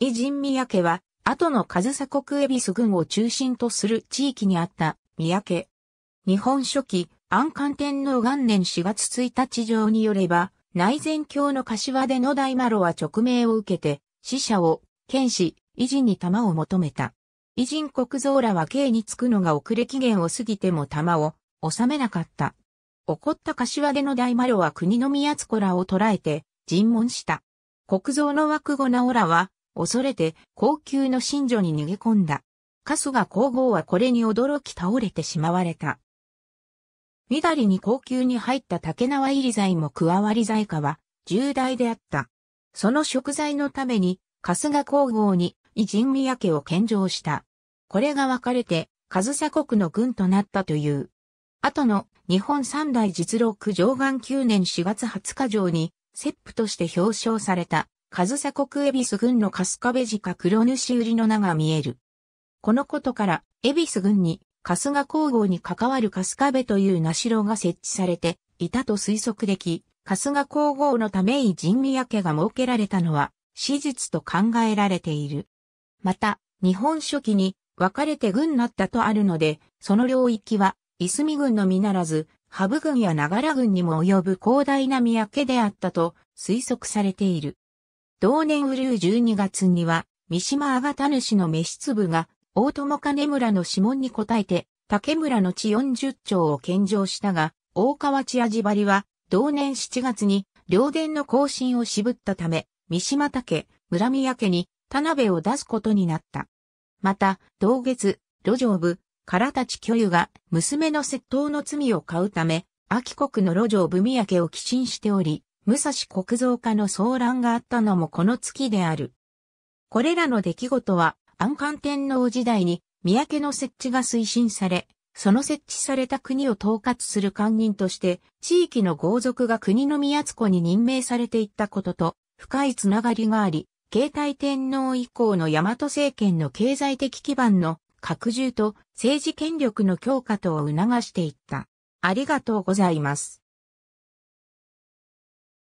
伊人宮家は、後の上総国恵比寿郡を中心とする地域にあった宮家。日本初期、安官天皇元年4月1日上によれば、内前教の柏での大呂は直命を受けて、死者を、剣士、偉人に玉を求めた。偉人国蔵らは刑につくのが遅れ期限を過ぎても玉を、収めなかった。怒った柏での大呂は国の宮津子らを捕らえて、尋問した。国蔵の枠後なおらは、恐れて高級の神女に逃げ込んだ。春日皇后はこれに驚き倒れてしまわれた。みだりに高級に入った竹縄入り剤も加わり剤化は重大であった。その食材のために春日皇后に異人宮家を献上した。これが分かれて、上総国の軍となったという。後の日本三大実録上岸9年4月20日上に、切符として表彰された。上サ国恵比寿郡の春日部カ黒主売りの名が見える。このことから、恵比寿郡に春日工房に関わる春日部という名城が設置されていたと推測でき、春日工房のために人宮家が設けられたのは、史実と考えられている。また、日本書紀に分かれて軍なったとあるので、その領域は、いすみ軍のみならず、ハブ軍や長良軍にも及ぶ広大な宮家であったと推測されている。同年ウルー12月には、三島あがた主の召粒が、大友金村の指紋に応えて、竹村の地40町を献上したが、大川千味張は、同年7月に、両殿の更新を渋ったため、三島竹、村宮家に、田辺を出すことになった。また、同月、路上部、唐立巨油が、娘の窃盗の罪を買うため、秋国の路上部宮家を寄進しており、武蔵国造家の騒乱があったのもこの月である。これらの出来事は、安官天皇時代に、三宅の設置が推進され、その設置された国を統括する官人として、地域の豪族が国の宮津子に任命されていったことと、深いつながりがあり、携帯天皇以降の大和政権の経済的基盤の拡充と政治権力の強化とを促していった。ありがとうございます。